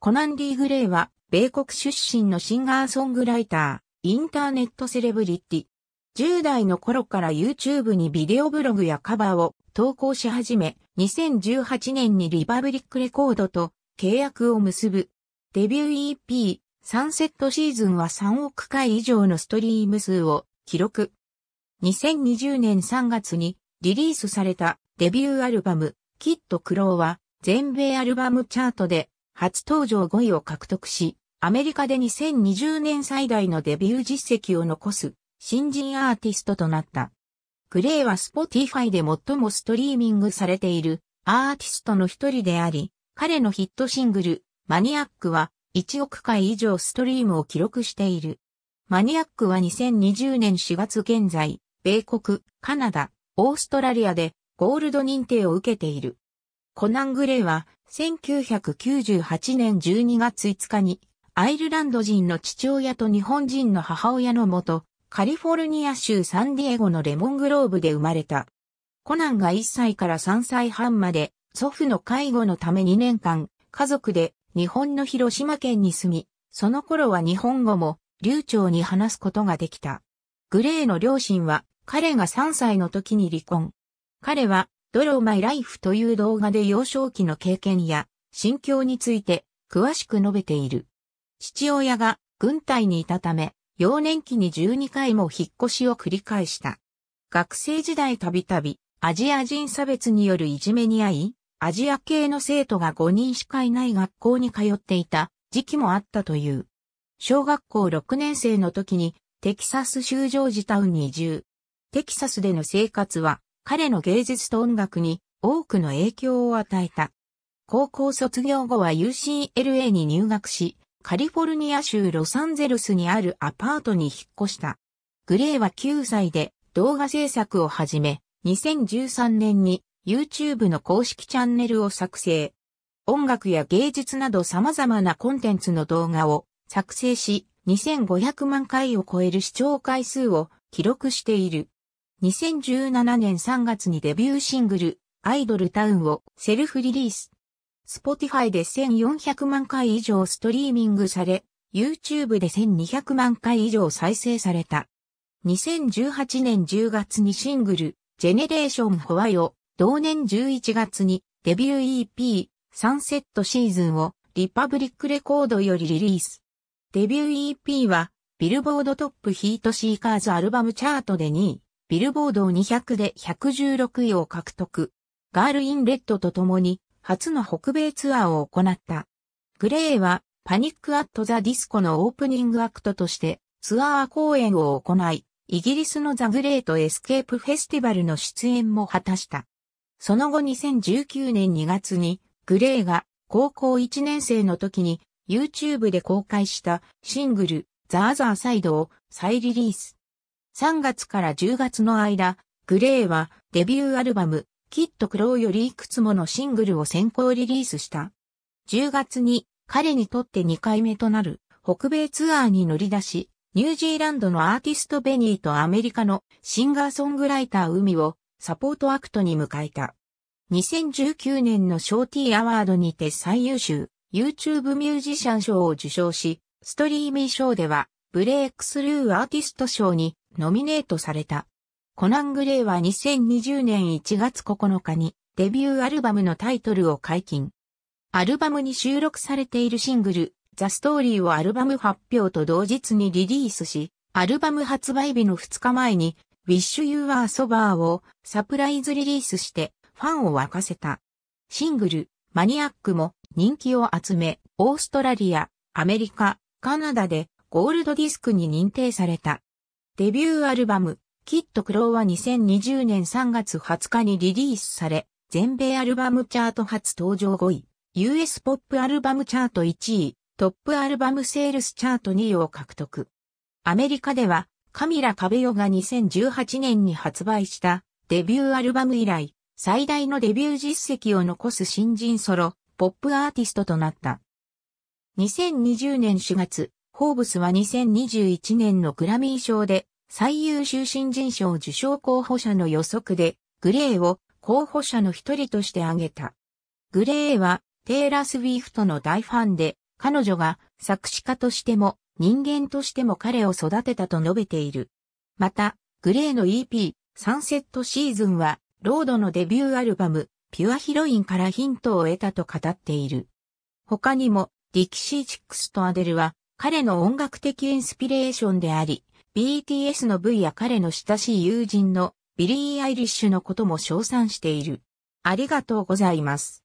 コナン・リー・グレイは、米国出身のシンガーソングライター、インターネットセレブリティ。10代の頃から YouTube にビデオブログやカバーを投稿し始め、2018年にリパブリックレコードと契約を結ぶ。デビュー EP、サンセットシーズンは3億回以上のストリーム数を記録。2020年3月にリリースされたデビューアルバム、キット・クローは全米アルバムチャートで初登場5位を獲得し、アメリカで2020年最大のデビュー実績を残す新人アーティストとなった。グレイはスポティファイで最もストリーミングされているアーティストの一人であり、彼のヒットシングル、マニアックは1億回以上ストリームを記録している。マニアックは2020年4月現在、米国、カナダ、オーストラリアでゴールド認定を受けている。コナン・グレイは1998年12月5日に、アイルランド人の父親と日本人の母親のもと、カリフォルニア州サンディエゴのレモングローブで生まれた。コナンが1歳から3歳半まで、祖父の介護のため2年間、家族で日本の広島県に住み、その頃は日本語も流暢に話すことができた。グレーの両親は彼が3歳の時に離婚。彼はドローマイライフという動画で幼少期の経験や心境について詳しく述べている。父親が軍隊にいたため、幼年期に12回も引っ越しを繰り返した。学生時代たびたびアジア人差別によるいじめに遭い、アジア系の生徒が5人しかいない学校に通っていた時期もあったという。小学校6年生の時にテキサス州ジョージタウンに移住。テキサスでの生活は彼の芸術と音楽に多くの影響を与えた。高校卒業後は UCLA に入学し、カリフォルニア州ロサンゼルスにあるアパートに引っ越した。グレイは9歳で動画制作を始め、2013年に YouTube の公式チャンネルを作成。音楽や芸術など様々なコンテンツの動画を作成し、2500万回を超える視聴回数を記録している。2017年3月にデビューシングル、アイドルタウンをセルフリリース。スポティファイで1400万回以上ストリーミングされ、YouTube で1200万回以上再生された。2018年10月にシングル、ジェネレーションホワイを、同年11月にデビュー EP、サンセットシーズンをリパブリックレコードよりリリース。デビュー EP は、ビルボードトップヒートシーカーズアルバムチャートで2位。ビルボード200で116位を獲得。ガール・インレッドと共に初の北米ツアーを行った。グレーはパニック・アット・ザ・ディスコのオープニングアクトとしてツアー公演を行い、イギリスのザ・グレート・エスケープ・フェスティバルの出演も果たした。その後2019年2月にグレーが高校1年生の時に YouTube で公開したシングルザ・アザーサイドを再リリース。3月から10月の間、グレーはデビューアルバム、キットクローよりいくつものシングルを先行リリースした。10月に彼にとって2回目となる北米ツアーに乗り出し、ニュージーランドのアーティストベニーとアメリカのシンガーソングライター海をサポートアクトに迎えた。2019年のショーティーアワードにて最優秀 YouTube ミュージシャン賞を受賞し、ストリーミー賞ではブレイクスルーアーティスト賞にノミネートされた。コナン・グレイは2020年1月9日にデビューアルバムのタイトルを解禁。アルバムに収録されているシングル、ザ・ストーリーをアルバム発表と同日にリリースし、アルバム発売日の2日前に、Wish You Were Sober をサプライズリリースしてファンを沸かせた。シングル、マニアックも人気を集め、オーストラリア、アメリカ、カナダでゴールドディスクに認定された。デビューアルバム、キットクローは2020年3月20日にリリースされ、全米アルバムチャート初登場5位、US ポップアルバムチャート1位、トップアルバムセールスチャート2位を獲得。アメリカでは、カミラ・カベヨが2018年に発売したデビューアルバム以来、最大のデビュー実績を残す新人ソロ、ポップアーティストとなった。2020年4月、ホーブスは2021年のグラミー賞で最優秀新人賞受賞候補者の予測で、グレーを候補者の一人として挙げた。グレーは、テイラー・スウィフトの大ファンで、彼女が作詞家としても人間としても彼を育てたと述べている。また、グレーの EP、サンセットシーズンは、ロードのデビューアルバム、ピュアヒロインからヒントを得たと語っている。他にも、ディキシー・チックスとアデルは、彼の音楽的インスピレーションであり、BTS の V や彼の親しい友人のビリー・アイリッシュのことも称賛している。ありがとうございます。